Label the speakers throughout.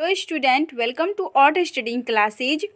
Speaker 1: hello student welcome to outstanding classes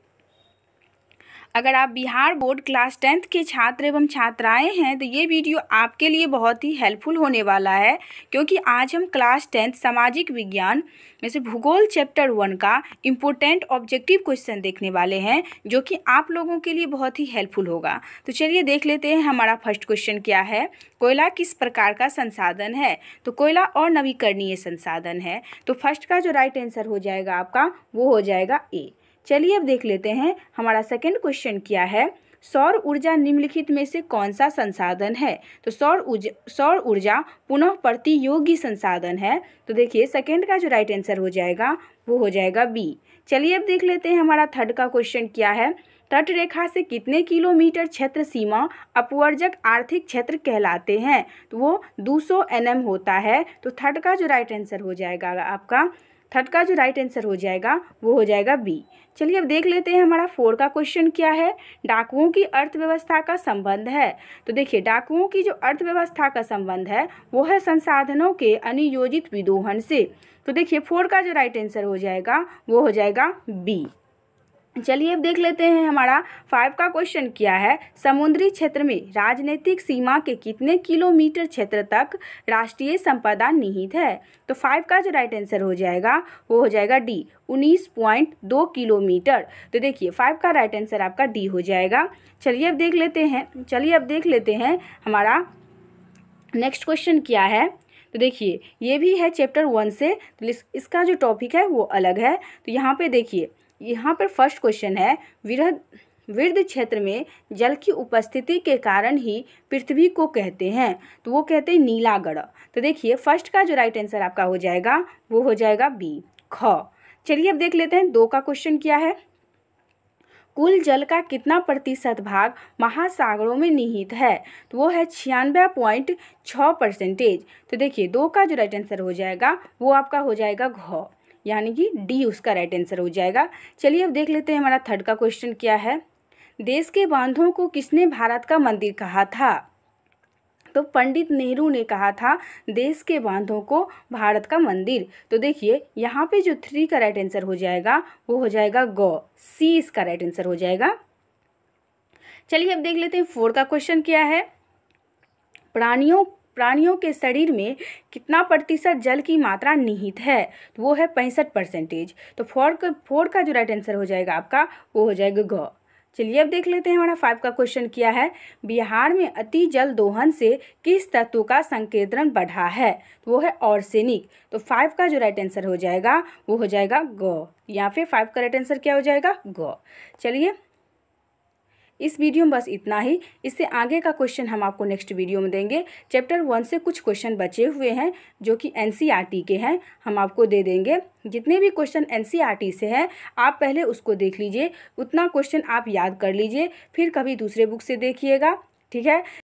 Speaker 1: अगर आप Bihar board class tenth के छात्र एवं छात्राएं हैं तो ये वीडियो आपके लिए बहुत ही हेल्पफुल होने वाला है क्योंकि आज हम क्लास टेंथ सामाजिक विज्ञान में से भूगोल चैप्टर वन का इम्पोर्टेंट ऑब्जेक्टिव क्वेश्चन देखने वाले हैं जो कि आप लोगों के लिए बहुत ही हेल्पफुल होगा तो चलिए देख लेते हैं हमारा फर्स्ट क्वेश्चन क्या है कोयला किस प्रकार का संसाधन है तो कोयला और नवीकरणीय संसाधन है तो फर्स्ट का जो राइट आंसर हो जाएगा आपका वो हो जाएगा ए चलिए अब देख लेते हैं हमारा सेकेंड क्वेश्चन क्या है सौर ऊर्जा निम्नलिखित में से कौन सा संसाधन है तो सौर ऊर्जा सौर ऊर्जा पुनः प्रतियोगी संसाधन है तो देखिए सेकेंड का जो राइट आंसर हो जाएगा वो हो जाएगा बी चलिए अब देख लेते हैं हमारा थर्ड का क्वेश्चन क्या है तट रेखा से कितने किलोमीटर क्षेत्र सीमा अपवर्जक आर्थिक क्षेत्र कहलाते हैं तो वो 200 सौ होता है तो थर्ड का जो राइट आंसर हो जाएगा आपका थर्ड का जो राइट आंसर हो जाएगा वो हो जाएगा बी चलिए अब देख लेते हैं हमारा फोर का क्वेश्चन क्या है डाकुओं की अर्थव्यवस्था का संबंध है तो देखिए डाकुओं की जो अर्थव्यवस्था का संबंध है वो है संसाधनों के अनियोजित विदोहन से तो देखिए फोर का जो राइट आंसर हो जाएगा वो हो जाएगा बी चलिए अब देख लेते हैं हमारा फाइव का क्वेश्चन क्या है समुद्री क्षेत्र में राजनीतिक सीमा के कितने किलोमीटर क्षेत्र तक राष्ट्रीय संपदा निहित है तो फाइव का जो राइट आंसर हो जाएगा वो हो जाएगा डी उन्नीस पॉइंट दो किलोमीटर तो देखिए फाइव का राइट आंसर आपका डी हो जाएगा चलिए अब देख लेते हैं चलिए अब देख लेते हैं हमारा नेक्स्ट क्वेश्चन क्या है तो देखिए ये भी है चैप्टर वन से तो इसका जो टॉपिक है वो अलग है तो यहाँ पे देखिए यहाँ पर फर्स्ट क्वेश्चन है विरह वृद्ध क्षेत्र में जल की उपस्थिति के कारण ही पृथ्वी को कहते हैं तो वो कहते हैं नीलागढ़ तो देखिए फर्स्ट का जो राइट आंसर आपका हो जाएगा वो हो जाएगा बी ख चलिए अब देख लेते हैं दो का क्वेश्चन क्या है कुल जल का कितना प्रतिशत भाग महासागरों में निहित है तो वो है छियानवे पॉइंट छः परसेंटेज तो देखिए दो का जो राइट आंसर हो जाएगा वो आपका हो जाएगा घ यानी कि डी उसका राइट आंसर हो जाएगा चलिए अब देख लेते हैं हमारा थर्ड का क्वेश्चन क्या है देश के बांधों को किसने भारत का मंदिर कहा था तो पंडित नेहरू ने कहा था देश के बांधों को भारत का मंदिर तो देखिए यहाँ पे जो थ्री का राइट आंसर हो जाएगा वो हो जाएगा गौ सी इसका राइट आंसर हो जाएगा चलिए अब देख लेते हैं फोर का क्वेश्चन क्या है प्राणियों प्राणियों के शरीर में कितना प्रतिशत जल की मात्रा निहित है तो वो है पैंसठ परसेंटेज तो फोर का फोर का जो राइट आंसर हो जाएगा आपका वो हो जाएगा ग चलिए अब देख लेते हैं हमारा फाइव का क्वेश्चन किया है बिहार में अति जल दोहन से किस तत्व का संकेतन बढ़ा है तो वो है ऑर्सेनिक तो फाइव का जो राइट आंसर हो जाएगा वो हो जाएगा ग या फिर फाइव का राइट आंसर क्या हो जाएगा ग चलिए इस वीडियो में बस इतना ही इससे आगे का क्वेश्चन हम आपको नेक्स्ट वीडियो में देंगे चैप्टर वन से कुछ क्वेश्चन बचे हुए हैं जो कि एन e के हैं हम आपको दे देंगे जितने भी क्वेश्चन एन e से हैं आप पहले उसको देख लीजिए उतना क्वेश्चन आप याद कर लीजिए फिर कभी दूसरे बुक से देखिएगा ठीक है